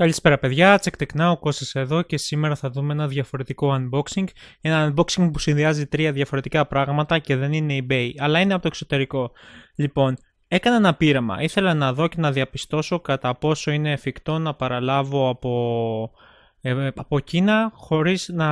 Καλησπέρα παιδιά, τσεκτεκνά ο Κώστας εδώ και σήμερα θα δούμε ένα διαφορετικό unboxing ένα unboxing που συνδυάζει τρία διαφορετικά πράγματα και δεν είναι ebay αλλά είναι από το εξωτερικό Λοιπόν, έκανα ένα πείραμα, ήθελα να δω και να διαπιστώσω κατά πόσο είναι εφικτό να παραλάβω από, ε, από Κίνα χωρίς να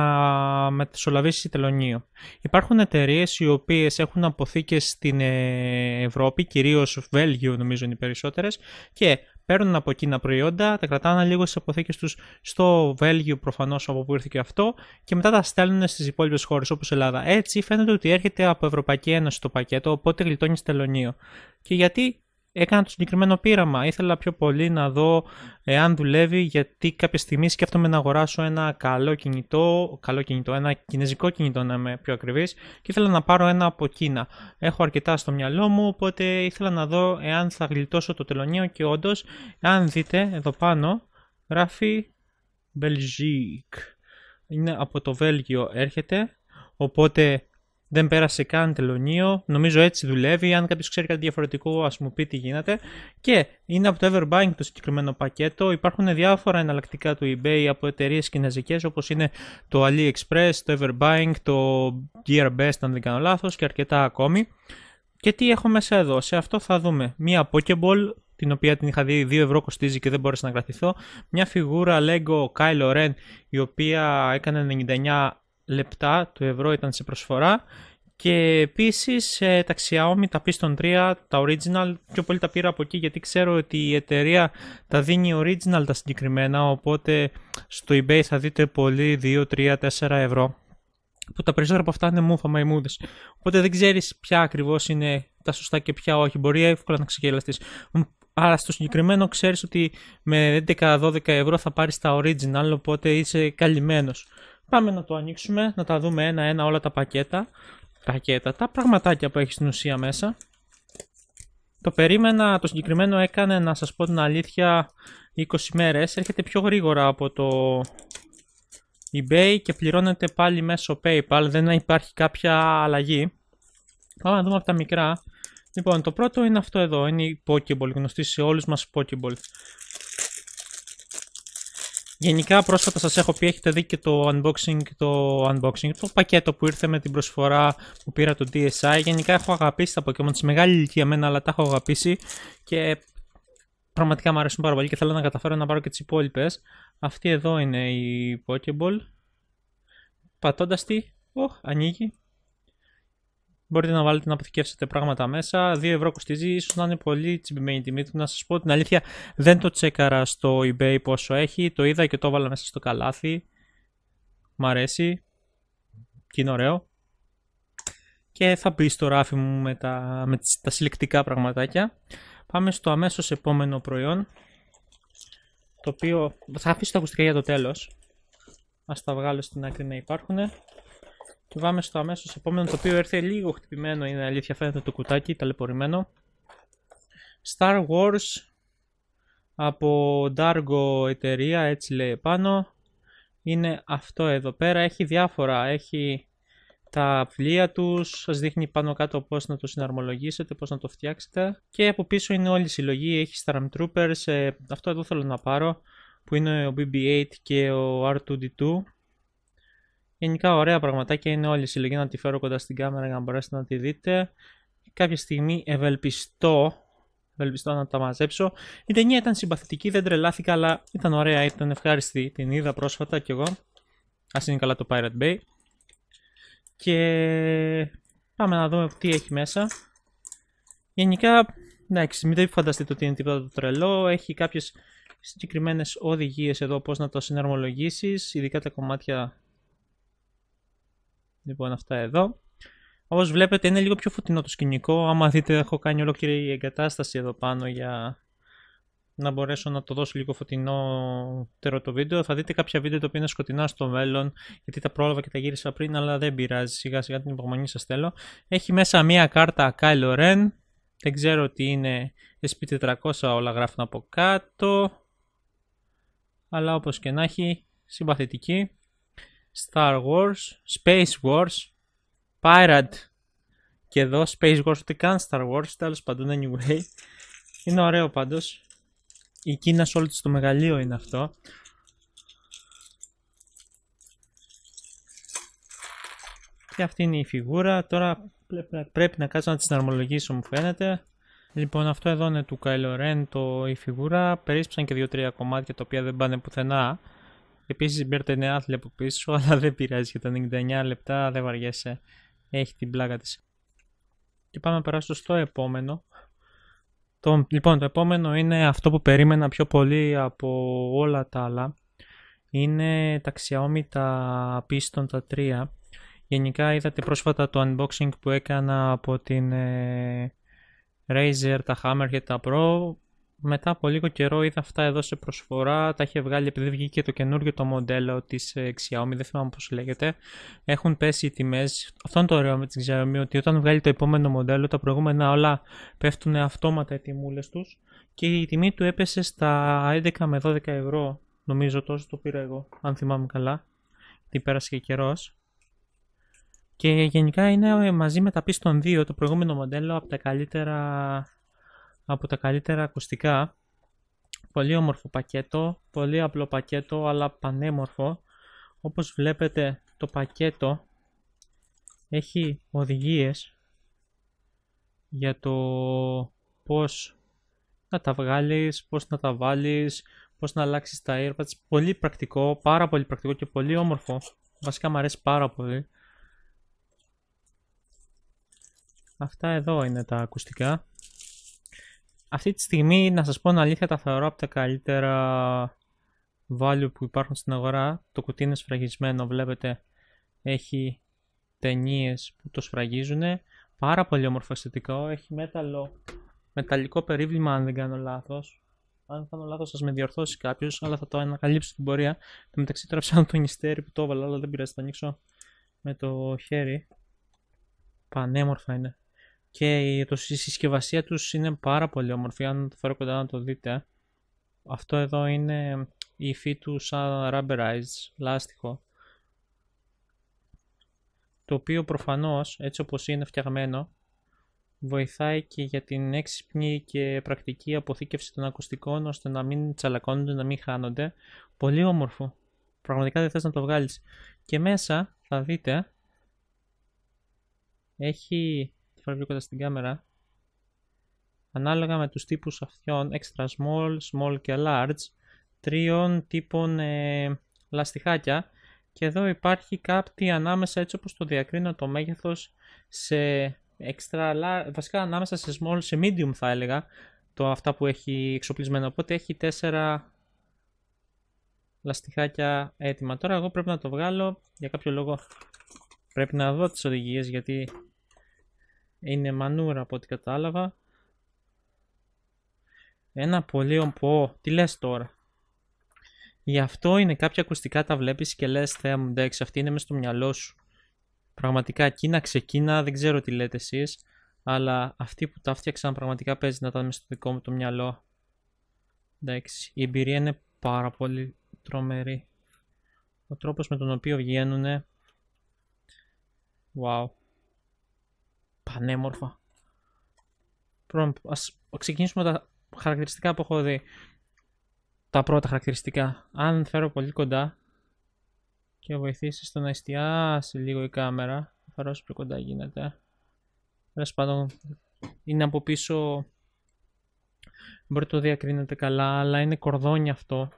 μετασολαβήσει τελωνίο Υπάρχουν εταιρείες οι οποίες έχουν αποθήκες στην ε, Ευρώπη, κυρίως Βέλγιο νομίζω είναι οι περισσότερες και παίρνουν από εκείνα προϊόντα, τα κρατάνε λίγο στις αποθήκες τους στο Βέλγιο προφανώς από που ήρθε και αυτό και μετά τα στέλνουν στις υπόλοιπες χώρες όπως η Ελλάδα. Έτσι φαίνεται ότι έρχεται από Ευρωπαϊκή Ένωση το πακέτο, οπότε γλιτώνει στελονίο. Και γιατί έκανα το συγκεκριμένο πείραμα. Ήθελα πιο πολύ να δω εάν δουλεύει, γιατί κάποια στιγμή σκέφτομαι να αγοράσω ένα καλό κινητό, καλό κινητό, ένα κινέζικο κινητό να είμαι πιο ακριβής. και ήθελα να πάρω ένα από Κίνα. Έχω αρκετά στο μυαλό μου, οπότε ήθελα να δω εάν θα γλιτώσω το τελωνίο και όντως, αν δείτε εδώ πάνω, γράφει Belgique. Είναι από το Βέλγιο έρχεται, οπότε δεν πέρασε καν τελωνίο. Νομίζω έτσι δουλεύει. Αν κάποιος ξέρει κάτι διαφορετικό, ας μου πει τι γίνεται. Και είναι από το Everbank το συγκεκριμένο πακέτο. Υπάρχουν διάφορα εναλλακτικά του eBay από εταιρείες κινέζικες όπως είναι το AliExpress, το Everbank, το GearBest, αν δεν κάνω λάθος και αρκετά ακόμη. Και τι έχω μέσα εδώ. Σε αυτό θα δούμε μία Pokeball, την οποία την είχα δει 2 ευρώ κοστίζει και δεν μπόρεσα να κρατηθώ. Μια φιγούρα Lego Kylo Ren, η οποία έκανε 99 λεπτά του ευρώ ήταν σε προσφορά και επίσης ε, τα Xiaomi, τα Piston 3, τα Original, πιο πολύ τα πήρα από εκεί γιατί ξέρω ότι η εταιρεία τα δίνει Original τα συγκεκριμένα, οπότε στο eBay θα δείτε πολύ 2, 3, 4 ευρώ που τα περισσότερα από αυτά είναι μούφα μαϊμούδες. Οπότε δεν ξέρεις ποια ακριβώς είναι τα σωστά και ποια όχι. Μπορεί εύκολα να ξεγελαστείς. Αλλά στο συγκεκριμένο ξέρεις ότι με 11-12 ευρώ θα πάρεις τα original, οπότε είσαι καλυμμένος. Πάμε να το ανοίξουμε, να τα δούμε ένα-ένα όλα τα πακέτα. Πακέτα, τα πραγματάκια που έχει στην ουσία μέσα. Το περίμενα, το συγκεκριμένο έκανε, να σας πω την αλήθεια, 20 μέρες. Έρχεται πιο γρήγορα από το eBay και πληρώνεται πάλι μέσω PayPal. Δεν υπάρχει κάποια αλλαγή. Πάμε να δούμε από τα μικρά. Λοιπόν, το πρώτο είναι αυτό εδώ. Είναι η Pokéball, γνωστή σε όλους μας Pokéball. Γενικά πρόσφατα σας έχω πει, έχετε δει και το unboxing, το unboxing, το πακέτο που ήρθε με την προσφορά που πήρα το DSi. Γενικά έχω αγαπήσει τα Pokemon, σε μεγάλη ηλικία μένα, αλλά τα έχω αγαπήσει και πραγματικά μου αρέσουν πάρα πολύ και θέλω να καταφέρω να πάρω και τις υπόλοιπες. Αυτή εδώ είναι η Pokeball. Πατώντας τη, oh, ανοίγει, Μπορείτε να βάλετε να αποθηκεύσετε πράγματα μέσα. 2 ευρώ κοστίζει, ίσως να είναι πολύ τσιμπημένη τιμή του. Να σας πω την αλήθεια, δεν το τσέκαρα στο eBay πόσο έχει. Το είδα και το έβαλα μέσα στο καλάθι. Μ' αρέσει. Και είναι ωραίο. Και θα μπει στο ράφι μου με τα, με τα συλλεκτικά πραγματάκια. Πάμε στο αμέσως επόμενο προϊόν. Το οποίο θα αφήσω τα ακουστικά για το τέλος, Ας τα βγάλω στην άκρη να υπάρχουν. Βάμε πάμε στο αμέσως επόμενο το οποίο έρθε λίγο χτυπημένο είναι αλήθεια φαίνεται το κουτάκι ταλαιπωρημένο Star Wars από Dargo εταιρεία έτσι λέει πάνω είναι αυτό εδώ πέρα έχει διάφορα έχει τα βιβλία τους, σας δείχνει πάνω κάτω πώς να το συναρμολογήσετε, πώς να το φτιάξετε και από πίσω είναι όλη η συλλογή, έχει Stormtroopers. Troopers, ε, αυτό εδώ θέλω να πάρω που είναι ο BB-8 και ο R2-D2 Γενικά ωραία πραγματάκια είναι όλη η συλλογή να τη φέρω κοντά στην κάμερα για να μπορέσετε να τη δείτε. Κάποια στιγμή ευελπιστώ, ευελπιστώ να τα μαζέψω. Η ταινία ήταν συμπαθητική, δεν τρελάθηκα, αλλά ήταν ωραία, ήταν ευχάριστη. Την είδα πρόσφατα κι εγώ. Ας είναι καλά το Pirate Bay. Και πάμε να δούμε τι έχει μέσα. Γενικά, εντάξει, μην φανταστείτε ότι είναι τίποτα το τρελό. Έχει κάποιες συγκεκριμένες οδηγίες εδώ πώς να το συναρμολογήσεις, ειδικά τα κομμάτια Λοιπόν, αυτά εδώ. Όπως βλέπετε, είναι λίγο πιο φωτεινό το σκηνικό. Άμα δείτε, έχω κάνει ολόκληρη εγκατάσταση εδώ πάνω για να μπορέσω να το δώσω λίγο φωτεινότερο το βίντεο. Θα δείτε κάποια βίντεο τα οποία είναι σκοτεινά στο μέλλον, γιατί τα πρόλαβα και τα γύρισα πριν, αλλά δεν πειράζει. Σιγά σιγά την υπομονή σας θέλω. Έχει μέσα μία κάρτα Kylo Ren. Δεν ξέρω τι είναι SP400, όλα γράφουν από κάτω. Αλλά όπως και να έχει, συμπαθητική. Star Wars, Space Wars, Pirate και εδώ Space Wars ούτε καν Star Wars, τέλος παντού anyway. Είναι ωραίο πάντως. Η Κίνα σε το μεγαλείο είναι αυτό. Και αυτή είναι η φιγούρα. Τώρα πρέπει να κάτσω να τη συναρμολογήσω μου φαίνεται. Λοιπόν αυτό εδώ είναι του Kylo Ren το, η φιγούρα. Περίσπισαν και 2-3 κομμάτια τα οποία δεν πάνε πουθενά. Επίσης, μπέρτε είναι άθλια από πίσω, αλλά δεν πειράζει για τα 99 λεπτά, δεν βαριέσαι. Έχει την πλάκα της. Και πάμε να περάσω στο επόμενο. Το, λοιπόν, το επόμενο είναι αυτό που περίμενα πιο πολύ από όλα τα άλλα. Είναι τα Xiaomi τα τα 3. Γενικά είδατε πρόσφατα το unboxing που έκανα από την ε, Razer, τα Hammer και τα Pro μετά από λίγο καιρό είδα αυτά εδώ σε προσφορά, τα είχε βγάλει επειδή βγήκε το καινούριο το μοντέλο της ε, Xiaomi, δεν θυμάμαι πώς λέγεται. Έχουν πέσει οι τιμές, αυτό είναι το ωραίο με την Xiaomi, ότι όταν βγάλει το επόμενο μοντέλο, τα προηγούμενα όλα πέφτουν αυτόματα οι τιμούλες τους και η τιμή του έπεσε στα 11 με 12 ευρώ, νομίζω τόσο το πήρα εγώ, αν θυμάμαι καλά, τι πέρασε και καιρός. Και γενικά είναι μαζί με τα Piston 2, το προηγούμενο μοντέλο, από τα καλύτερα από τα καλύτερα ακουστικά. Πολύ όμορφο πακέτο, πολύ απλό πακέτο, αλλά πανέμορφο. Όπως βλέπετε το πακέτο έχει οδηγίες για το πώς να τα βγάλεις, πώς να τα βάλεις, πώς να αλλάξεις τα AirPods. Πολύ πρακτικό, πάρα πολύ πρακτικό και πολύ όμορφο. Βασικά μου αρέσει πάρα πολύ. Αυτά εδώ είναι τα ακουστικά. Αυτή τη στιγμή, να σας πω την αλήθεια, τα θεωρώ από τα καλύτερα value που υπάρχουν στην αγορά. Το κουτί είναι σφραγισμένο, βλέπετε, έχει ταινίες που το σφραγίζουν. Πάρα πολύ όμορφο αισθητικό, έχει μέταλλο, μεταλλικό περίβλημα αν δεν κάνω λάθος. Αν κάνω λάθος σας με διορθώσει κάποιος, αλλά θα το ανακαλύψω την πορεία. Το μεταξύ τώρα ψάχνω το νηστέρι που το έβαλα, αλλά δεν πειράζει, θα ανοίξω με το χέρι. Πανέμορφα είναι και η συσκευασία τους είναι πάρα πολύ όμορφη, αν το φέρω κοντά να το δείτε. Αυτό εδώ είναι η υφή τους σαν rubberized, λάστιχο. Το οποίο προφανώς, έτσι όπως είναι φτιαγμένο, βοηθάει και για την έξυπνη και πρακτική αποθήκευση των ακουστικών, ώστε να μην τσαλακώνονται, να μην χάνονται. Πολύ όμορφο. Πραγματικά δεν θες να το βγάλεις. Και μέσα θα δείτε, έχει φορά στην κάμερα. Ανάλογα με τους τύπους αυτών extra small, small και large, τριών τύπων ε, λαστιχάκια και εδώ υπάρχει κάτι ανάμεσα έτσι όπως το διακρίνω το μέγεθος σε extra large, βασικά ανάμεσα σε small, σε medium θα έλεγα το αυτά που έχει εξοπλισμένο, οπότε έχει τέσσερα λαστιχάκια έτοιμα. Τώρα εγώ πρέπει να το βγάλω, για κάποιο λόγο πρέπει να δω τις οδηγίες γιατί είναι μανούρα από ό,τι κατάλαβα. Ένα πολύ ομπό. Τι λες τώρα. Γι' αυτό είναι κάποια ακουστικά τα βλέπεις και λες θέα μου εντάξει αυτή είναι μέσα στο μυαλό σου. Πραγματικά Κίνα ξεκίνα δεν ξέρω τι λέτε εσείς. Αλλά αυτοί που τα φτιάξαν πραγματικά παίζει να ήταν μες στο δικό μου το μυαλό. Εντάξει η εμπειρία είναι πάρα πολύ τρομερή. Ο τρόπος με τον οποίο βγαίνουνε. Wow πανέμορφα. Ας ξεκινήσουμε τα χαρακτηριστικά που έχω δει. Τα πρώτα χαρακτηριστικά. Αν φέρω πολύ κοντά και βοηθήσεις στο να εστιάσει λίγο η κάμερα, θα φέρω όσο πιο κοντά γίνεται. είναι από πίσω. Μπορεί το διακρίνετε καλά, αλλά είναι κορδόνι αυτό.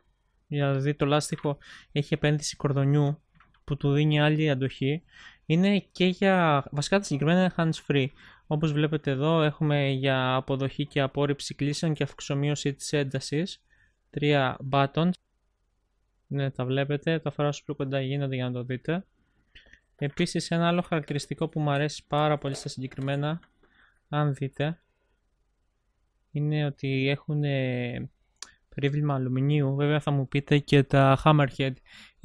Δηλαδή το λάστιχο έχει επένδυση κορδονιού που του δίνει άλλη αντοχή είναι και για βασικά τα συγκεκριμένα είναι hands free. Όπως βλέπετε εδώ έχουμε για αποδοχή και απόρριψη κλήσεων και αυξομοίωση της έντασης. Τρία buttons. Ναι, τα βλέπετε. Τα σου πιο κοντά γίνονται για να το δείτε. Επίσης ένα άλλο χαρακτηριστικό που μου αρέσει πάρα πολύ στα συγκεκριμένα, αν δείτε, είναι ότι έχουν ε, περίβλημα αλουμινίου. Βέβαια θα μου πείτε και τα Hammerhead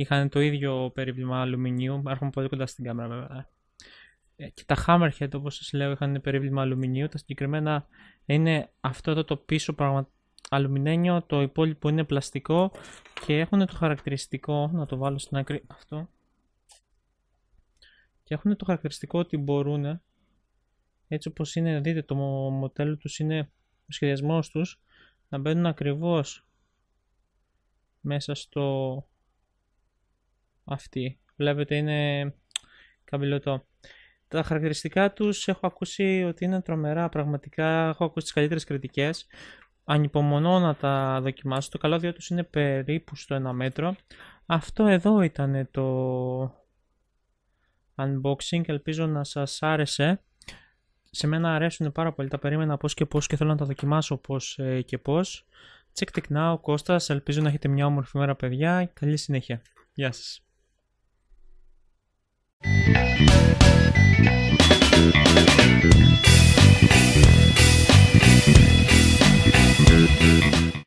είχαν το ίδιο περίβλημα αλουμινίου, άρχομαι πολύ κοντά στην κάμερα βέβαια. Ε, και τα Hammerhead, όπως σας λέω, είχαν περίβλημα αλουμινίου, τα συγκεκριμένα είναι αυτό το πίσω πραγμα... αλουμινένιο, το υπόλοιπο είναι πλαστικό και έχουν το χαρακτηριστικό, να το βάλω στην άκρη αυτό, και έχουν το χαρακτηριστικό ότι μπορούν, έτσι όπως είναι, δείτε το μοντέλο τους είναι ο σχεδιασμός τους, να μπαίνουν ακριβώς μέσα στο αυτή. Βλέπετε είναι καμπυλωτό. Τα χαρακτηριστικά τους έχω ακούσει ότι είναι τρομερά πραγματικά. Έχω ακούσει τις καλύτερες κριτικές. Ανυπομονώ να τα δοκιμάσω. Το καλώδιό τους είναι περίπου στο ένα μέτρο. Αυτό εδώ ήταν το unboxing. Ελπίζω να σας άρεσε. Σε μένα αρέσουν πάρα πολύ. Τα περίμενα πώς και πώς και θέλω να τα δοκιμάσω πώς ε, και πώς. Check it now, Κώστας. Ελπίζω να έχετε μια όμορφη μέρα παιδιά. Καλή συνέχεια. Γεια σας. Thank you.